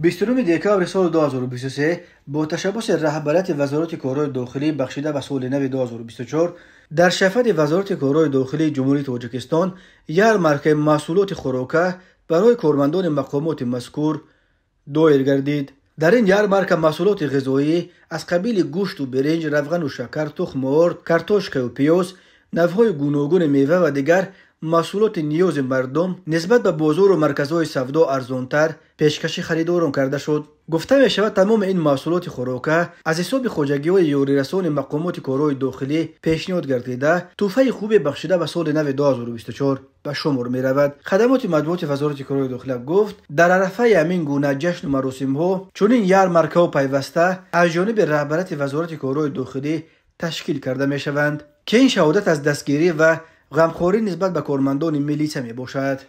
بیشترومی دیکا سال 2023 با تشبس رهبریت وزارت کارای داخلی بخشیده به سال 2024 در شفت وزارت کارای داخلی جمهوری تاجیکستان یار مرکه محصولات خوراکه برای کارمندان مقامات مذکور دایر گردید در این یار مرکه محصولات غذایی از قبیل گوشت و برنج، روغن و شکر، تخم مرغ، کارتوشک و پیاز، نوهای گوناگون میوه و دیگر محصولات نیاز مردم نسبت به بازار و مرکزهای سودا ارزانتر پیشکش خریداران کرده شد گفته می شود تمام این محصولات خوراکه از حساب خوجگی های یوری رسان مقامات کارهای داخلی پیشنیاد گردیده توفه خوبی بخشیده به سال 2024 به شمار می رود خدمات مدبوط وزارت کروی داخلی گفت در عرفه همین گونه جشن و مراسم ها چون این یرمرکه و پیوسته از جانب رهبرت وزارت کروی داخلی تشکیل کرده می شوند که این از دستگیری و غمخوری نسبت به کارمندان ملی می باشد